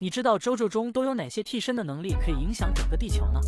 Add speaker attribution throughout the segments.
Speaker 1: 你知道周周中都有哪些替身的能力可以影响整个地球呢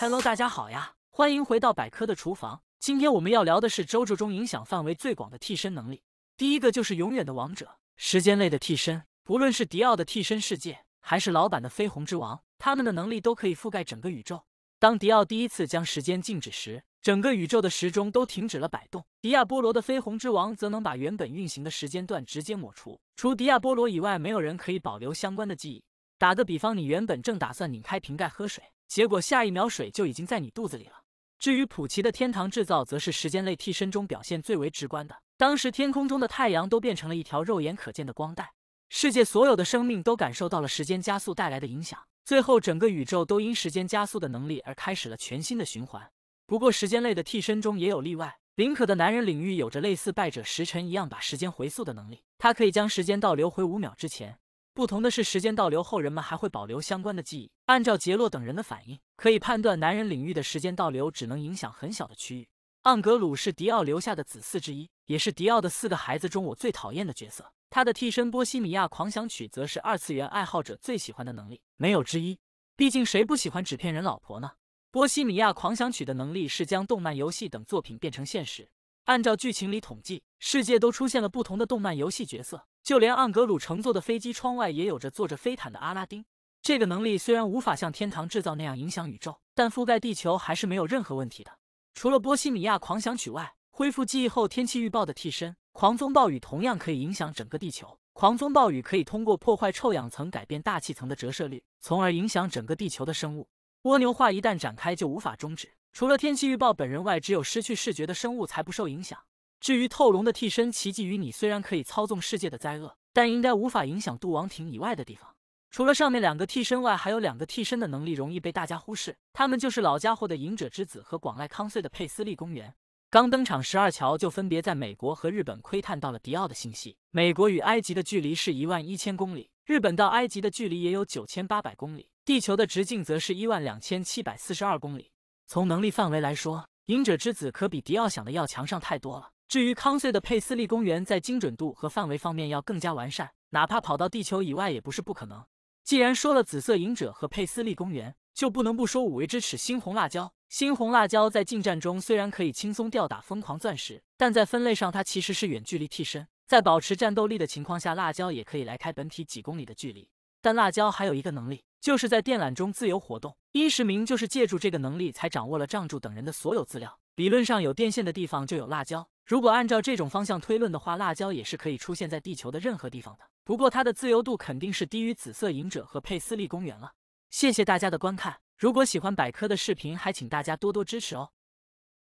Speaker 1: ？Hello，大家好呀，欢迎回到百科的厨房。今天我们要聊的是周周中影响范围最广的替身能力。第一个就是永远的王者，时间类的替身，不论是迪奥的替身世界，还是老板的绯红之王，他们的能力都可以覆盖整个宇宙。当迪奥第一次将时间静止时，整个宇宙的时钟都停止了摆动。迪亚波罗的绯红之王则能把原本运行的时间段直接抹除，除迪亚波罗以外，没有人可以保留相关的记忆。打个比方，你原本正打算拧开瓶盖喝水，结果下一秒水就已经在你肚子里了。至于普奇的天堂制造，则是时间类替身中表现最为直观的。当时天空中的太阳都变成了一条肉眼可见的光带，世界所有的生命都感受到了时间加速带来的影响。最后，整个宇宙都因时间加速的能力而开始了全新的循环。不过，时间类的替身中也有例外，林可的男人领域有着类似败者时辰一样把时间回溯的能力，他可以将时间倒流回五秒之前。不同的是，时间倒流后，人们还会保留相关的记忆。按照杰洛等人的反应，可以判断男人领域的时间倒流只能影响很小的区域。盎格鲁是迪奥留下的子嗣之一，也是迪奥的四个孩子中我最讨厌的角色。他的替身《波西米亚狂想曲》则是二次元爱好者最喜欢的能力，没有之一。毕竟谁不喜欢纸片人老婆呢？《波西米亚狂想曲》的能力是将动漫、游戏等作品变成现实。按照剧情里统计，世界都出现了不同的动漫游戏角色。就连安格鲁乘坐的飞机窗外也有着坐着飞毯的阿拉丁。这个能力虽然无法像天堂制造那样影响宇宙，但覆盖地球还是没有任何问题的。除了波西米亚狂想曲外，恢复记忆后天气预报的替身狂风暴雨同样可以影响整个地球。狂风暴雨可以通过破坏臭氧层改变大气层的折射率，从而影响整个地球的生物。蜗牛化一旦展开就无法终止，除了天气预报本人外，只有失去视觉的生物才不受影响。至于透龙的替身奇迹于你，虽然可以操纵世界的灾厄，但应该无法影响杜王庭以外的地方。除了上面两个替身外，还有两个替身的能力容易被大家忽视，他们就是老家伙的隐者之子和广濑康穗的佩斯利公园。刚登场，十二桥就分别在美国和日本窥探到了迪奥的信息。美国与埃及的距离是一万一千公里，日本到埃及的距离也有九千八百公里，地球的直径则是一万两千七百四十二公里。从能力范围来说，隐者之子可比迪奥想的要强上太多了。至于康穗的佩斯利公园，在精准度和范围方面要更加完善，哪怕跑到地球以外也不是不可能。既然说了紫色影者和佩斯利公园，就不能不说五维之齿猩红辣椒。猩红辣椒在近战中虽然可以轻松吊打疯狂钻石，但在分类上它其实是远距离替身，在保持战斗力的情况下，辣椒也可以来开本体几公里的距离。但辣椒还有一个能力，就是在电缆中自由活动。伊时明就是借助这个能力才掌握了杖柱等人的所有资料。理论上有电线的地方就有辣椒。如果按照这种方向推论的话，辣椒也是可以出现在地球的任何地方的。不过它的自由度肯定是低于紫色隐者和佩斯利公园了。谢谢大家的观看，如果喜欢百科的视频，还请大家多多支持哦。